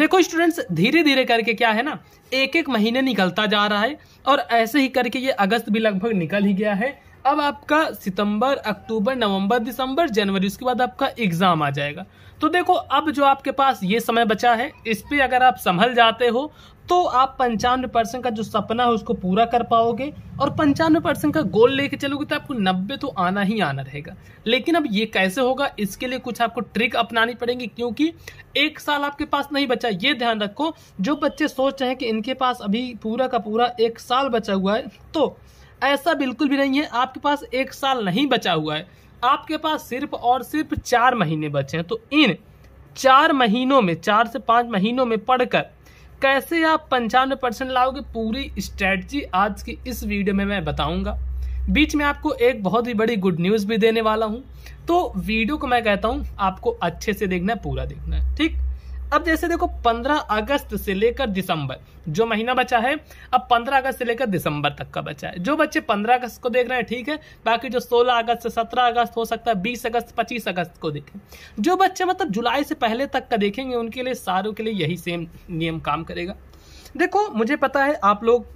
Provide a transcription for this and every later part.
देखो स्टूडेंट्स धीरे धीरे करके क्या है ना एक एक महीने निकलता जा रहा है और ऐसे ही करके ये अगस्त भी लगभग निकल ही गया है अब आपका सितंबर अक्टूबर नवंबर दिसंबर जनवरी उसके बाद आपका एग्ज़ाम आ जाएगा तो देखो अब जो आपके पास ये समय बचा है इस पर अगर आप संभल जाते हो तो आप पंचानवे परसेंट का जो सपना है उसको पूरा कर पाओगे और पंचानवे परसेंट का गोल लेके चलोगे तो आपको नब्बे तो आना ही आना रहेगा लेकिन अब ये कैसे होगा इसके लिए कुछ आपको ट्रिक अपनानी पड़ेगी क्योंकि एक साल आपके पास नहीं बचा ये ध्यान रखो जो बच्चे सोच रहे हैं कि इनके पास अभी पूरा का पूरा एक साल बचा हुआ है तो ऐसा बिल्कुल भी नहीं है आपके पास एक साल नहीं बचा हुआ है आपके पास सिर्फ और सिर्फ चार महीने बचे हैं तो इन चार महीनों में चार से पाँच महीनों में पढ़कर कैसे आप पंचानवे परसेंट लाओगे पूरी स्ट्रेटजी आज की इस वीडियो में मैं बताऊंगा बीच में आपको एक बहुत ही बड़ी गुड न्यूज़ भी देने वाला हूँ तो वीडियो को मैं कहता हूँ आपको अच्छे से देखना है पूरा देखना है ठीक अब जैसे देखो 15 अगस्त से लेकर दिसंबर जो महीना बचा है अब 15 अगस्त से लेकर दिसंबर तक का बचा है जो बच्चे 15 अगस्त को देख रहे हैं ठीक है बाकी जो 16 अगस्त से 17 अगस्त हो सकता है 20 अगस्त 25 अगस्त को देखें जो बच्चे मतलब जुलाई से पहले तक का देखेंगे उनके लिए सारों के लिए यही सेम नियम काम करेगा देखो मुझे पता है आप लोग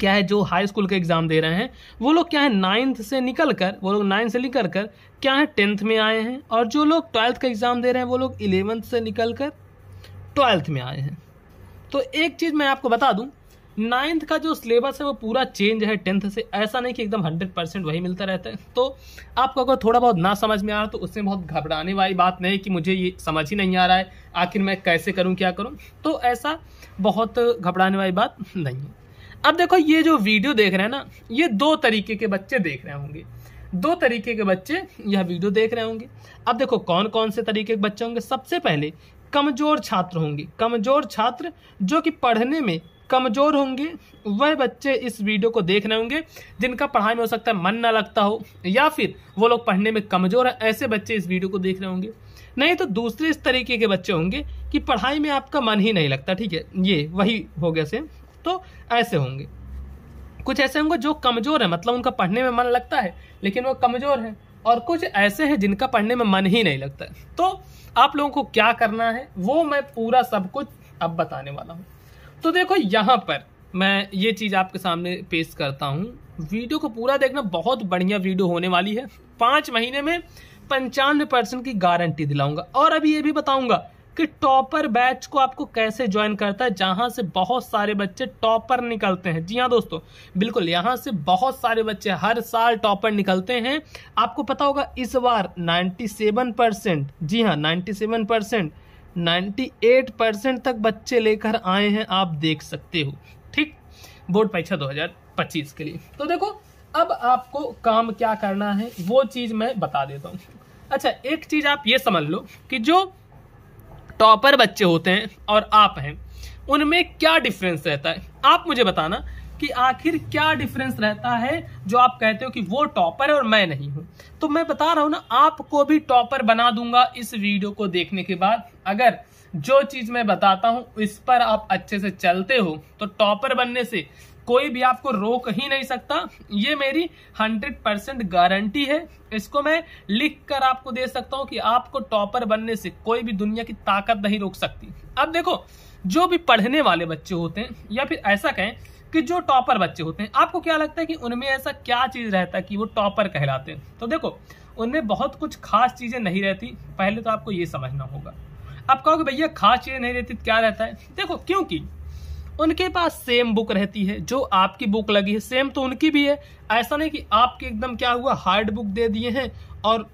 क्या है जो हाई स्कूल के एग्ज़ाम दे रहे हैं वो लोग क्या है नाइन्थ से निकल कर वो लोग नाइन्थ से निकल कर क्या है टेंथ में आए हैं और जो लोग ट्वेल्थ का एग्ज़ाम दे रहे हैं वो लोग इलेवंथ से निकल कर ट्वेल्थ में आए हैं तो एक चीज़ मैं आपको बता दूं नाइन्थ का जो सिलेबस है वो पूरा चेंज है टेंथ से ऐसा नहीं कि एकदम हंड्रेड परसेंट वही मिलता रहता है तो आपको अगर थोड़ा बहुत ना समझ में आ रहा तो उसमें बहुत घबराने वाली बात नहीं कि मुझे ये समझ ही नहीं आ रहा है आखिर मैं कैसे करूँ क्या करूँ तो ऐसा बहुत घबराने वाली बात नहीं है अब देखो ये जो वीडियो देख रहे हैं ना ये दो तरीके के बच्चे देख रहे होंगे दो तरीके के बच्चे यह वीडियो देख रहे होंगे अब देखो कौन कौन से तरीके के बच्चे होंगे सबसे पहले कमज़ोर छात्र होंगे कमज़ोर छात्र जो कि पढ़ने में कमज़ोर होंगे वह बच्चे इस वीडियो को देख रहे होंगे जिनका पढ़ाई में हो सकता है मन ना लगता हो या फिर वो लोग पढ़ने में कमज़ोर है ऐसे बच्चे इस वीडियो को देख रहे होंगे नहीं तो दूसरे इस तरीके के बच्चे होंगे कि पढ़ाई में आपका मन ही नहीं लगता ठीक है ये वही हो गया सेम तो ऐसे होंगे कुछ ऐसे होंगे जो कमज़ोर है मतलब उनका पढ़ने में मन लगता है लेकिन वो कमज़ोर है और कुछ ऐसे हैं जिनका पढ़ने में मन ही नहीं लगता तो आप लोगों को क्या करना है वो मैं पूरा सब कुछ अब बताने वाला हूँ तो देखो यहाँ पर मैं ये चीज़ आपके सामने पेश करता हूँ वीडियो को पूरा देखना बहुत बढ़िया वीडियो होने वाली है पाँच महीने में पंचानवे परसेंट की गारंटी दिलाऊंगा और अभी ये भी बताऊंगा कि टॉपर बैच को आपको कैसे ज्वाइन करता है जहां से बहुत सारे बच्चे टॉपर निकलते हैं जी हाँ दोस्तों बिल्कुल यहां से बहुत सारे बच्चे हर साल टॉपर निकलते हैं आपको पता होगा इस बार 97 परसेंट जी हाँ 97 परसेंट 98 परसेंट तक बच्चे लेकर आए हैं आप देख सकते हो ठीक बोर्ड परीक्षा अच्छा दो के लिए तो देखो अब आपको काम क्या करना है वो चीज़ मैं बता देता हूँ अच्छा एक चीज़ आप ये समझ लो कि जो टॉपर बच्चे होते हैं और आप हैं उनमें क्या डिफरेंस रहता है आप मुझे बताना कि आखिर क्या डिफरेंस रहता है जो आप कहते हो कि वो टॉपर है और मैं नहीं हूं तो मैं बता रहा हूं ना आपको भी टॉपर बना दूंगा इस वीडियो को देखने के बाद अगर जो चीज मैं बताता हूं इस पर आप अच्छे से चलते हो तो टॉपर बनने से कोई भी आपको रोक ही नहीं सकता ये मेरी 100 परसेंट गारंटी है इसको मैं लिख कर आपको दे सकता हूँ कि आपको टॉपर बनने से कोई भी दुनिया की ताकत नहीं रोक सकती अब देखो जो भी पढ़ने वाले बच्चे होते हैं या फिर ऐसा कहें कि जो टॉपर बच्चे होते हैं आपको क्या लगता है कि उनमें ऐसा क्या चीज़ रहता है कि वो टॉपर कहलाते हैं तो देखो उनमें बहुत कुछ खास चीज़ें नहीं रहती पहले तो आपको ये समझना होगा आप कहोगे भैया खास चीज़ें नहीं रहती तो क्या रहता है देखो क्योंकि उनके पास सेम बुक रहती है जो आपकी बुक लगी है सेम तो उनकी भी है ऐसा नहीं कि आपके एकदम क्या हुआ हार्ड बुक दे दिए हैं और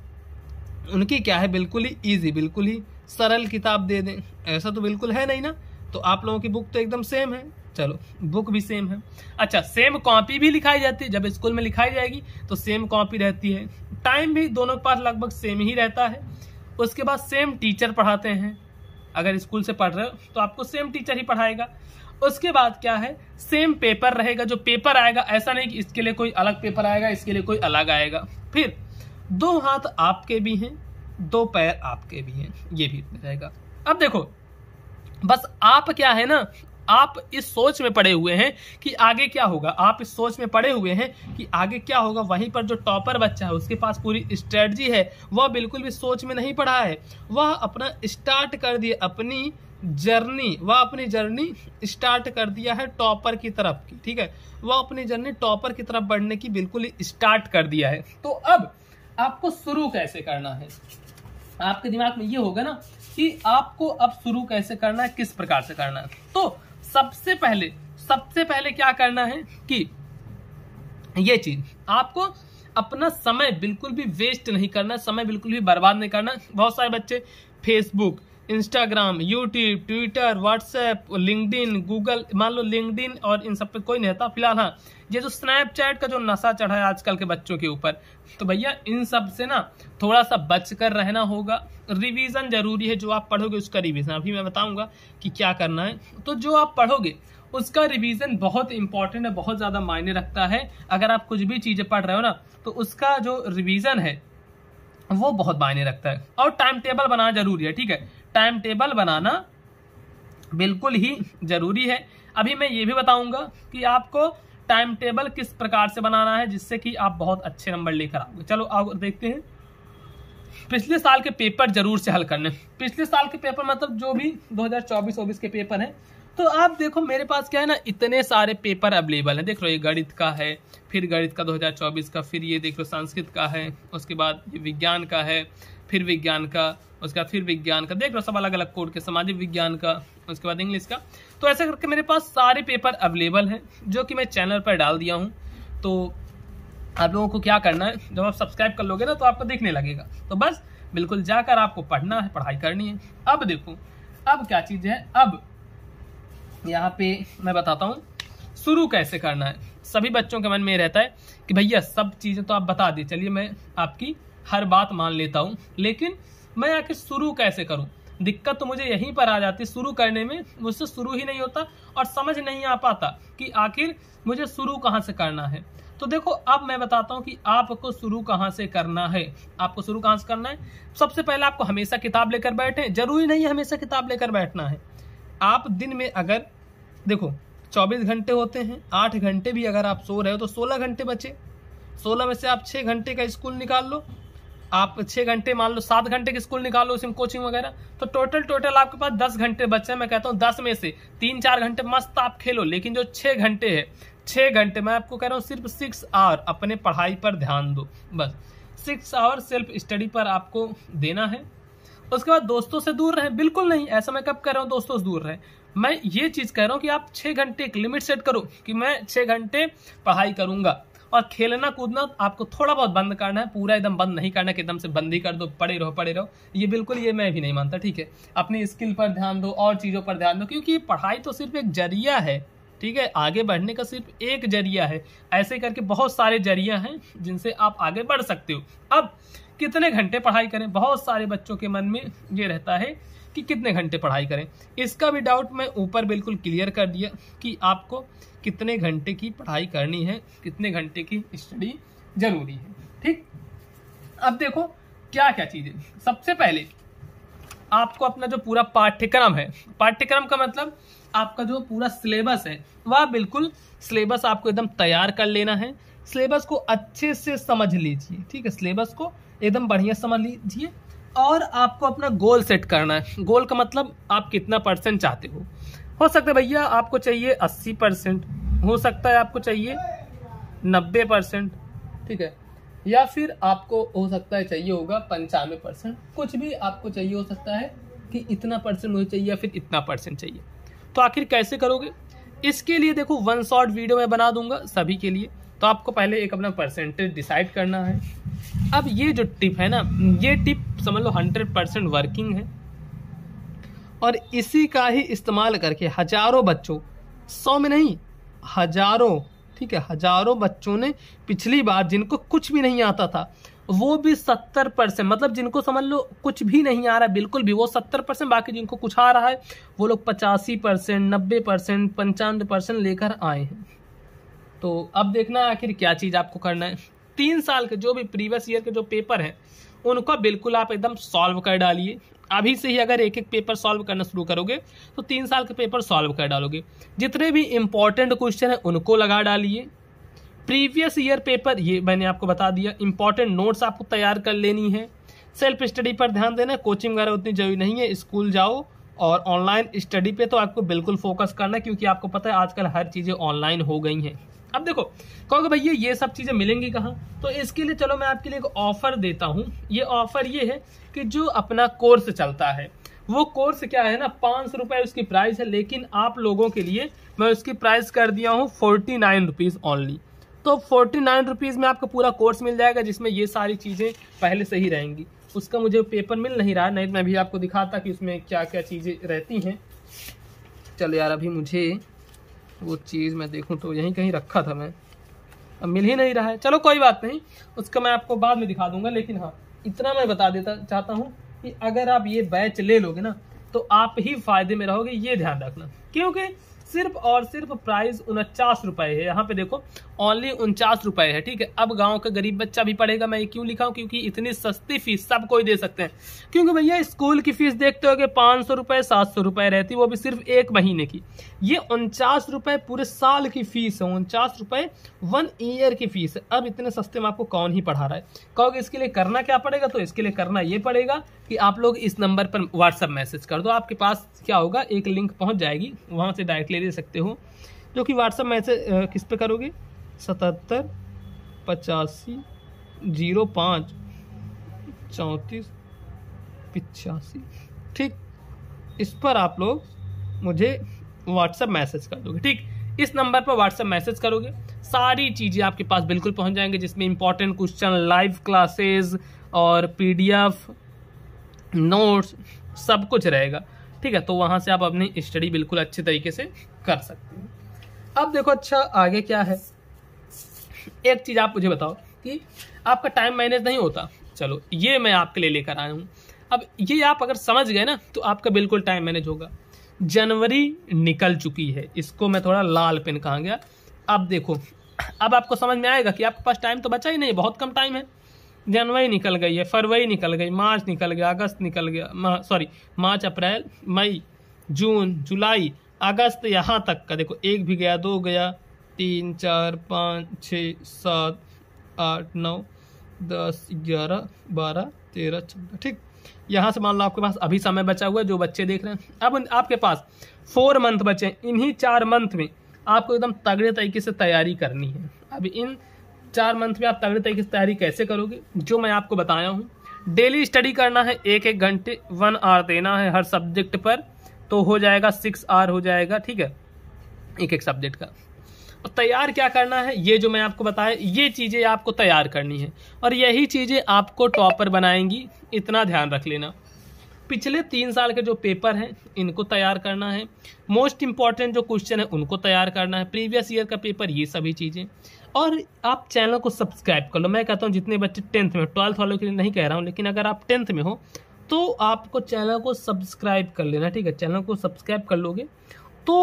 उनकी क्या है बिल्कुल ही ईजी बिल्कुल ही सरल किताब दे दें ऐसा तो बिल्कुल है नहीं ना तो आप लोगों की बुक तो एकदम सेम है चलो बुक भी सेम है अच्छा सेम कॉपी भी लिखाई जाती है जब स्कूल में लिखाई जाएगी तो सेम कॉपी रहती है टाइम भी दोनों के पास लगभग सेम ही रहता है उसके बाद सेम टीचर पढ़ाते हैं अगर स्कूल से पढ़ रहे हो तो आपको सेम टीचर ही पढ़ाएगा उसके बाद क्या है सेम पेपर रहेगा जो पेपर आएगा ऐसा नहीं कि इसके लिए कोई अलग पेपर आएगा इसके लिए कोई अलग आएगा फिर दो हाथ आपके भी हैं दो पैर आपके भी हैं ये भी रहेगा अब देखो बस आप क्या है ना आप इस सोच में पड़े हुए हैं कि आगे क्या होगा आप इस सोच में पड़े हुए हैं कि आगे क्या होगा वहीं पर जो टॉपर बच्चा है उसके पास पूरी स्ट्रेटजी है वह बिल्कुल भी सोच में नहीं पड़ा है वह अपना स्टार्ट कर दिए अपनी जर्नी वह अपनी जर्नी स्टार्ट कर दिया है टॉपर की तरफ की ठीक है वह अपनी जर्नी टॉपर की तरफ बढ़ने की बिल्कुल स्टार्ट कर दिया है तो अब आपको शुरू कैसे करना है आपके दिमाग में ये होगा ना कि आपको अब शुरू कैसे करना है किस प्रकार से करना है तो सबसे पहले सबसे पहले क्या करना है कि ये चीज आपको अपना समय बिल्कुल भी वेस्ट नहीं करना समय बिल्कुल भी बर्बाद नहीं करना बहुत सारे बच्चे Facebook Instagram YouTube Twitter WhatsApp LinkedIn Google मान लो लिंकडिन और इन सब पे कोई नहीं था फिलहाल हाँ ये जो स्नैपचैट का जो नशा चढ़ा है आजकल के बच्चों के ऊपर तो भैया इन सब से ना थोड़ा सा बच कर रहना होगा रिवीजन जरूरी है जो आप पढ़ोगे उसका रिवीजन अभी मैं बताऊंगा कि क्या करना है तो जो आप पढ़ोगे उसका रिवीजन बहुत इंपॉर्टेंट है बहुत ज़्यादा मायने रखता है अगर आप कुछ भी चीज़ें पढ़ रहे हो ना तो उसका जो रिवीजन है वो बहुत मायने रखता है और टाइम टेबल बनाना जरूरी है ठीक है टाइम टेबल बनाना बिल्कुल ही ज़रूरी है अभी मैं ये भी बताऊंगा कि आपको टाइम टेबल किस प्रकार से बनाना है जिससे कि आप बहुत अच्छे नंबर लेकर आओगे चलो आप देखते हैं पिछले साल के पेपर जरूर से हल करने पिछले साल के पेपर मतलब जो भी 2024-24 के पेपर हैं तो आप देखो मेरे पास क्या है ना इतने सारे पेपर अवेलेबल हैं देख लो ये गणित का है फिर गणित का 2024 का फिर ये देख लो संस्कृत का है उसके बाद ये विज्ञान का है फिर विज्ञान का उसके बाद फिर विज्ञान का देख लो सब अलग अलग कोड के सामाजिक विज्ञान का उसके बाद इंग्लिश का तो ऐसा करके मेरे पास सारे पेपर अवेलेबल हैं जो कि मैं चैनल पर डाल दिया हूँ तो आप लोगों को क्या करना है जब आप सब्सक्राइब कर लोगे ना तो आपको देखने लगेगा तो बस बिल्कुल जाकर आपको पढ़ना है पढ़ाई करनी है अब देखो अब क्या चीज़ है अब यहाँ पे मैं बताता हूँ शुरू कैसे करना है सभी बच्चों के मन में रहता है कि भैया सब चीज़ें तो आप बता दी चलिए मैं आपकी हर बात मान लेता हूँ लेकिन मैं आखिर शुरू कैसे करूँ दिक्कत तो मुझे यहीं पर आ जाती शुरू करने में मुझसे शुरू ही नहीं होता और समझ नहीं आ पाता कि आखिर मुझे शुरू कहाँ से करना है तो देखो अब मैं बताता हूँ कि आपको शुरू कहाँ से करना है आपको शुरू कहाँ से करना है सबसे पहले आपको हमेशा किताब लेकर बैठें जरूरी नहीं है हमेशा किताब लेकर बैठना है आप दिन में अगर देखो 24 घंटे होते हैं 8 घंटे भी अगर आप सो रहे हो तो 16 घंटे बचे 16 में से आप 6 घंटे का स्कूल निकाल लो आप छः घंटे मान लो सात घंटे की स्कूल निकालो उसमें कोचिंग वगैरह तो टोटल टोटल आपके पास दस घंटे बच्चे मैं कहता हूँ दस में से तीन चार घंटे मस्त आप खेलो लेकिन जो छः घंटे है छः घंटे मैं आपको कह रहा हूँ सिर्फ सिक्स आवर अपने पढ़ाई पर ध्यान दो बस सिक्स आवर सेल्फ स्टडी पर आपको देना है उसके बाद दोस्तों से दूर रहें बिल्कुल नहीं ऐसा मैं कब कह रहा हूँ दोस्तों से दूर रहें मैं ये चीज़ कह रहा हूँ कि आप छः घंटे एक लिमिट सेट करो कि मैं छः घंटे पढ़ाई करूँगा और खेलना कूदना आपको थोड़ा बहुत बंद करना है पूरा एकदम बंद नहीं करना कि एकदम से बंदी कर दो पड़े रहो पड़े रहो ये बिल्कुल ये मैं भी नहीं मानता ठीक है अपनी स्किल पर ध्यान दो और चीज़ों पर ध्यान दो क्योंकि पढ़ाई तो सिर्फ एक जरिया है ठीक है आगे बढ़ने का सिर्फ एक जरिया है ऐसे करके बहुत सारे जरिया हैं जिनसे आप आगे बढ़ सकते हो अब कितने घंटे पढ़ाई करें बहुत सारे बच्चों के मन में ये रहता है कि कितने घंटे पढ़ाई करें इसका भी डाउट मैं ऊपर बिल्कुल क्लियर कर दिया कि आपको कितने घंटे की पढ़ाई करनी है कितने घंटे की स्टडी जरूरी है ठीक अब देखो क्या क्या चीज़ें सबसे पहले आपको अपना जो पूरा पाठ्यक्रम है पाठ्यक्रम का मतलब आपका जो पूरा सिलेबस है वह बिल्कुल सिलेबस आपको एकदम तैयार कर लेना है सिलेबस को अच्छे से समझ लीजिए ठीक है सिलेबस को एकदम बढ़िया समझ लीजिए और आपको अपना गोल सेट करना है गोल का मतलब आप कितना परसेंट चाहते हो हो सकता है भैया आपको चाहिए अस्सी परसेंट हो सकता है आपको चाहिए नब्बे परसेंट ठीक है या फिर आपको हो सकता है चाहिए होगा पंचानवे परसेंट कुछ भी आपको चाहिए हो सकता है कि इतना परसेंट मुझे चाहिए या फिर इतना परसेंट चाहिए तो आखिर कैसे करोगे इसके लिए देखो वन शॉर्ट वीडियो मैं बना दूंगा सभी के लिए तो आपको पहले एक अपना परसेंटेज डिसाइड करना है अब ये जो टिप है ना ये टिप समझ लो हंड्रेड परसेंट वर्किंग है और इसी का ही इस्तेमाल करके हजारों बच्चों सौ में नहीं हजारों ठीक है हजारों बच्चों ने पिछली बार जिनको कुछ भी नहीं आता था वो भी सत्तर परसेंट मतलब जिनको समझ लो कुछ भी नहीं आ रहा है बिल्कुल भी वो सत्तर परसेंट बाकी जिनको कुछ आ रहा है वो लोग पचासी परसेंट नब्बे परसेंट पंचानवे परसेंट लेकर आए हैं तो अब देखना आखिर क्या चीज़ आपको करना है तीन साल के जो भी प्रीवियस ईयर के जो पेपर हैं उनको बिल्कुल आप एकदम सॉल्व कर डालिए अभी से ही अगर एक एक पेपर सॉल्व करना शुरू करोगे तो तीन साल के पेपर सॉल्व कर डालोगे जितने भी इंपॉर्टेंट क्वेश्चन हैं उनको लगा डालिए प्रीवियस ईयर पेपर ये मैंने आपको बता दिया इंपॉर्टेंट नोट्स आपको तैयार कर लेनी है सेल्फ स्टडी पर ध्यान देना कोचिंग वगैरह उतनी जरूरी नहीं है स्कूल जाओ और ऑनलाइन स्टडी पे तो आपको बिल्कुल फोकस करना है क्योंकि आपको पता है आजकल हर चीज़ें ऑनलाइन हो गई हैं अब देखो कहोगे भैया ये सब चीज़ें मिलेंगी कहाँ तो इसके लिए चलो मैं आपके लिए एक ऑफर देता हूँ ये ऑफर ये है कि जो अपना कोर्स चलता है वो कोर्स क्या है ना पाँच सौ रुपये उसकी प्राइस है लेकिन आप लोगों के लिए मैं उसकी प्राइस कर दिया हूँ फोर्टी नाइन रुपीज़ ओनली तो फोर्टी नाइन रुपीज़ में आपको पूरा कोर्स मिल जाएगा जिसमें ये सारी चीज़ें पहले से ही रहेंगी उसका मुझे पेपर मिल नहीं रहा नहीं तो मैं भी आपको दिखाता कि उसमें क्या क्या चीज़ें रहती हैं चलो यार अभी मुझे वो चीज़ मैं देखूँ तो यहीं कहीं रखा था मैं अब मिल ही नहीं रहा है चलो कोई बात नहीं उसका मैं आपको बाद में दिखा दूंगा लेकिन हाँ इतना मैं बता देता चाहता हूँ कि अगर आप ये बैच ले लोगे ना तो आप ही फायदे में रहोगे ये ध्यान रखना क्योंकि सिर्फ और सिर्फ प्राइस उनचास रुपए है यहाँ पे देखो ओनली उनचास रुपए है ठीक है अब गांव का गरीब बच्चा भी पढ़ेगा मैं ये क्यों लिखा हूँ क्योंकि इतनी सस्ती फीस सब कोई दे सकते हैं क्योंकि भैया स्कूल की फीस देखते हो कि पाँच सौ रुपए सात सौ रुपए रहती वो भी सिर्फ एक महीने की ये उनचास रुपए पूरे साल की फीस है उनचास रुपए वन ईयर की फीस है अब इतने सस्ते में आपको कौन ही पढ़ा रहा है कहोगे इसके लिए करना क्या पड़ेगा तो इसके लिए करना ये पड़ेगा कि आप लोग इस नंबर पर व्हाट्सअप मैसेज कर दो आपके पास क्या होगा एक लिंक पहुंच जाएगी वहां से डायरेक्टली ले ले सकते हो जो कि व्हाट्सअप मैसेज किस पे करोगे सतहत्तर पचासी जीरो पाँच चौंतीस पचासी ठीक इस पर आप लोग मुझे व्हाट्सअप मैसेज कर दोगे ठीक इस नंबर पर व्हाट्सएप मैसेज करोगे सारी चीज़ें आपके पास बिल्कुल पहुंच जाएंगे जिसमें इंपॉर्टेंट क्वेश्चन लाइव क्लासेस और पीडीएफ नोट्स सब कुछ रहेगा ठीक है तो वहाँ से आप अपनी स्टडी बिल्कुल अच्छे तरीके से कर सकते हैं अब देखो अच्छा आगे क्या है एक चीज़ आप मुझे बताओ कि आपका टाइम मैनेज नहीं होता चलो ये मैं आपके लिए लेकर आया हूँ अब ये आप अगर समझ गए ना तो आपका बिल्कुल टाइम मैनेज होगा जनवरी निकल चुकी है इसको मैं थोड़ा लाल पिन कहा गया अब देखो अब आपको समझ में आएगा कि आपके पास टाइम तो बचा ही नहीं बहुत कम टाइम है जनवरी निकल गई है फरवरी निकल गई मार्च निकल गया अगस्त निकल गया सॉरी मार्च अप्रैल मई जून जुलाई अगस्त यहाँ तक का देखो एक भी गया दो गया तीन चार पाँच छ सात आठ नौ दस ग्यारह बारह तेरह चौदह ठीक यहाँ से मान लो आपके पास अभी समय बचा हुआ है जो बच्चे देख रहे हैं अब आपके पास फोर मंथ बचे हैं इन्हीं चार मंथ में आपको एकदम तगड़े तरीके से तैयारी करनी है अब इन चार मंथ में आप तगड़े तरीके से तैयारी कैसे करोगे जो मैं आपको बताया हूँ डेली स्टडी करना है एक एक घंटे वन आवर देना है हर सब्जेक्ट पर तो हो जाएगा सिक्स आवर हो जाएगा ठीक है एक एक सब्जेक्ट का और तैयार क्या करना है ये जो मैं आपको बताया ये चीज़ें आपको तैयार करनी है और यही चीज़ें आपको टॉपर बनाएंगी इतना ध्यान रख लेना पिछले तीन साल के जो पेपर हैं इनको तैयार करना है मोस्ट इम्पॉर्टेंट जो क्वेश्चन है उनको तैयार करना है प्रीवियस ईयर का पेपर ये सभी चीज़ें और आप चैनल को सब्सक्राइब कर लो मैं कहता हूँ जितने बच्चे टेंथ में ट्वेल्थ वालों के लिए नहीं कह रहा हूँ लेकिन अगर आप टेंथ में हो तो आपको चैनल को सब्सक्राइब कर लेना ठीक है चैनल को सब्सक्राइब कर लोगे तो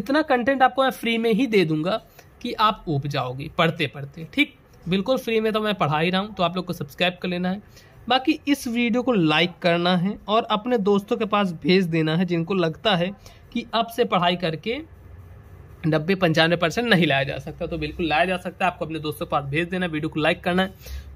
इतना कंटेंट आपको मैं फ्री में ही दे दूंगा कि आप उप जाओगे पढ़ते पढ़ते ठीक बिल्कुल फ्री में तो मैं पढ़ा ही रहा हूँ तो आप लोग को सब्सक्राइब कर लेना है बाकी इस वीडियो को लाइक करना है और अपने दोस्तों के पास भेज देना है जिनको लगता है कि अब से पढ़ाई करके नब्बे पंचानवे परसेंट नहीं लाया जा सकता तो बिल्कुल लाया जा सकता है आपको अपने दोस्तों के पास भेज देना वीडियो को लाइक करना है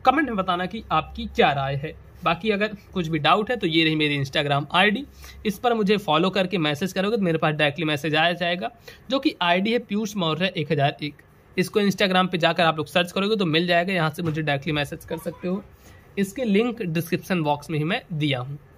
कमेंट में बताना कि आपकी क्या राय है बाकी अगर कुछ भी डाउट है तो ये रही मेरी इंस्टाग्राम आईडी इस पर मुझे फॉलो करके मैसेज करोगे तो मेरे पास डायरेक्टली मैसेज आया जाएगा जो कि आईडी है पीयूष मौर्य एक हज़ार एक इसको इंस्टाग्राम पे जाकर आप लोग सर्च करोगे तो मिल जाएगा यहाँ से मुझे डायरेक्टली मैसेज कर सकते हो इसके लिंक डिस्क्रिप्शन बॉक्स में ही मैं दिया हूँ